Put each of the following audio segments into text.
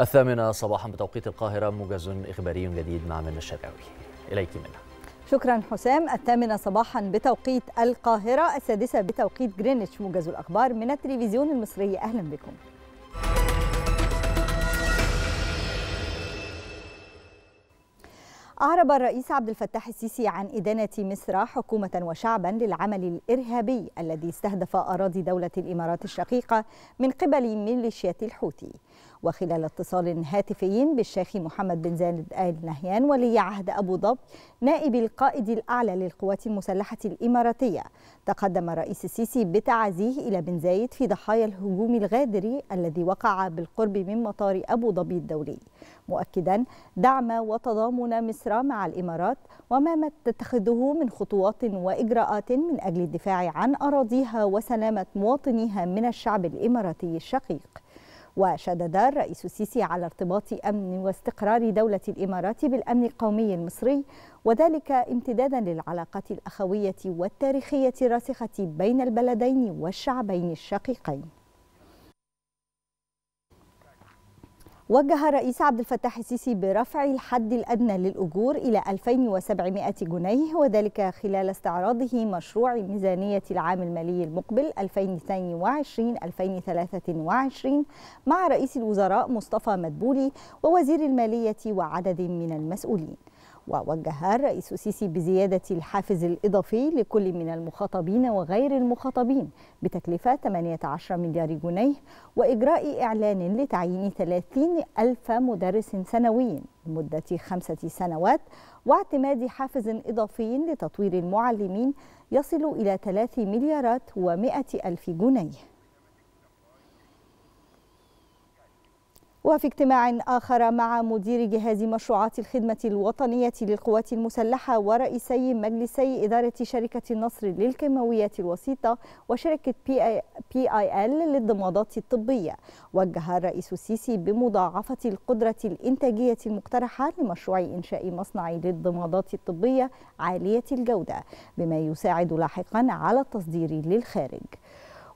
الثامنة صباحا بتوقيت القاهرة موجز إخباري جديد مع منى الشرقاوي إليك منى شكرا حسام الثامنة صباحا بتوقيت القاهرة السادسة بتوقيت جرينتش موجز الأخبار من التلفزيون المصري أهلا بكم أعرب الرئيس عبد الفتاح السيسي عن إدانة مصر حكومة وشعبا للعمل الإرهابي الذي استهدف أراضي دولة الإمارات الشقيقة من قبل ميليشيات الحوثي وخلال اتصال هاتفي بالشيخ محمد بن زايد آل نهيان ولي عهد أبو ظبي نائب القائد الأعلى للقوات المسلحة الإماراتية تقدم الرئيس السيسي بتعزيه إلى بن زايد في ضحايا الهجوم الغادر الذي وقع بالقرب من مطار أبو ظبي الدولي مؤكدا دعم وتضامن مصر مع الإمارات وما ما تتخذه من خطوات وإجراءات من أجل الدفاع عن أراضيها وسلامة مواطنيها من الشعب الإماراتي الشقيق وشدد الرئيس السيسي على ارتباط أمن واستقرار دولة الإمارات بالأمن القومي المصري وذلك امتدادا للعلاقات الأخوية والتاريخية الراسخة بين البلدين والشعبين الشقيقين وجه الرئيس عبد الفتاح السيسي برفع الحد الأدنى للأجور إلى 2700 جنيه وذلك خلال استعراضه مشروع ميزانية العام المالي المقبل 2022-2023 مع رئيس الوزراء مصطفى مدبولي ووزير المالية وعدد من المسؤولين ووجه الرئيس السيسي بزيادة الحافز الإضافي لكل من المخاطبين وغير المخاطبين بتكلفة 18 مليار جنيه وإجراء إعلان لتعيين 30 ألف مدرس سنوي لمدة خمسة سنوات واعتماد حافز إضافي لتطوير المعلمين يصل إلى 3 مليارات و100 ألف جنيه وفي اجتماع آخر مع مدير جهاز مشروعات الخدمة الوطنية للقوات المسلحة ورئيسي مجلسي إدارة شركة النصر للكيماويات الوسيطة وشركة بي آي, ال للضمادات الطبية وجه الرئيس السيسي بمضاعفة القدرة الإنتاجية المقترحة لمشروع إنشاء مصنع للضمادات الطبية عالية الجودة بما يساعد لاحقا على التصدير للخارج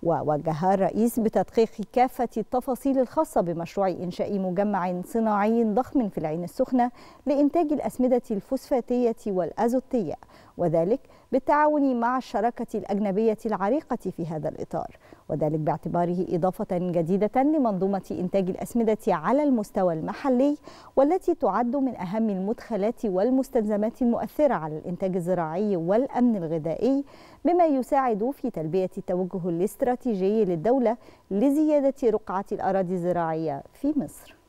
ووجه الرئيس بتدقيق كافة التفاصيل الخاصة بمشروع إنشاء مجمع صناعي ضخم في العين السخنة لإنتاج الأسمدة الفوسفاتية والأزوتية وذلك بالتعاون مع الشراكة الأجنبية العريقة في هذا الإطار وذلك باعتباره إضافة جديدة لمنظومة إنتاج الأسمدة على المستوى المحلي والتي تعد من أهم المدخلات والمستلزمات المؤثرة على الإنتاج الزراعي والأمن الغذائي بما يساعد في تلبية التوجه الاستراتيجي للدولة لزيادة رقعة الأراضي الزراعية في مصر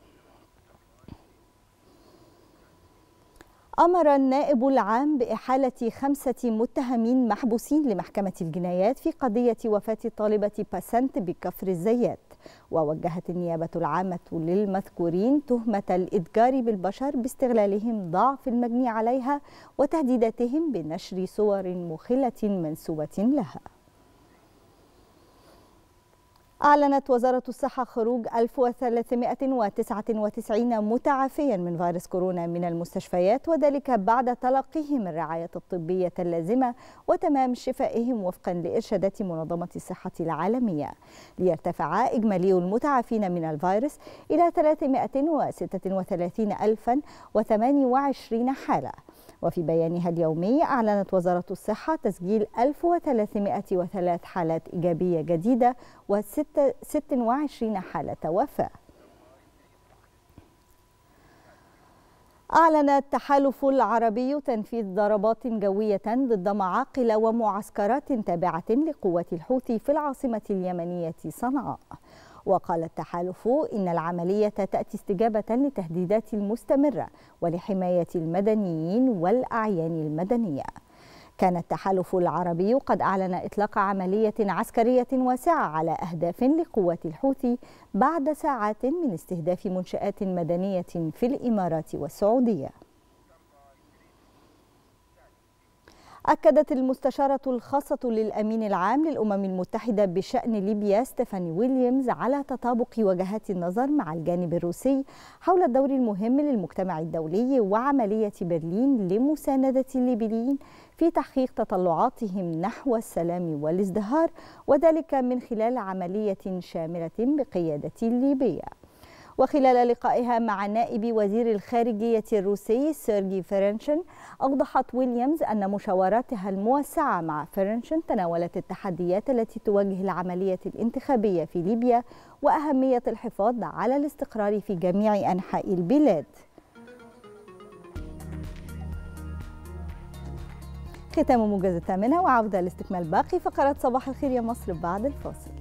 أمر النائب العام بإحالة خمسة متهمين محبوسين لمحكمة الجنايات في قضية وفاة طالبة باسنت بكفر الزيات ووجهت النيابة العامة للمذكورين تهمة الإتجار بالبشر باستغلالهم ضعف المجني عليها وتهديداتهم بنشر صور مخلة منسوبة لها أعلنت وزارة الصحة خروج 1399 متعافيا من فيروس كورونا من المستشفيات وذلك بعد تلقيهم الرعاية الطبية اللازمة وتمام شفائهم وفقا لإرشادات منظمة الصحة العالمية ليرتفع إجمالي المتعافين من الفيروس إلى 336,028 حالة وفي بيانها اليومي أعلنت وزارة الصحة تسجيل 1303 حالات إيجابية جديدة 26 حالة وفاة أعلن التحالف العربي تنفيذ ضربات جوية ضد معاقل ومعسكرات تابعة لقوات الحوثي في العاصمة اليمنية صنعاء وقال التحالف إن العملية تأتي استجابة لتهديدات المستمرة ولحماية المدنيين والأعيان المدنية كان التحالف العربي قد أعلن إطلاق عملية عسكرية واسعة على أهداف لقوات الحوثي بعد ساعات من استهداف منشآت مدنية في الإمارات والسعودية أكدت المستشارة الخاصة للأمين العام للأمم المتحدة بشأن ليبيا ستيفاني ويليامز على تطابق وجهات النظر مع الجانب الروسي حول الدور المهم للمجتمع الدولي وعملية برلين لمساندة الليبيين في تحقيق تطلعاتهم نحو السلام والازدهار وذلك من خلال عملية شاملة بقيادة ليبيا وخلال لقائها مع نائب وزير الخارجية الروسي سيرجي فرنشن أوضحت ويليامز أن مشاوراتها الموسعة مع فرنشن تناولت التحديات التي تواجه العملية الانتخابية في ليبيا وأهمية الحفاظ على الاستقرار في جميع أنحاء البلاد ختام موجز الثامنة وعودة لاستكمال باقي فقرات صباح الخير يا مصر بعد الفاصل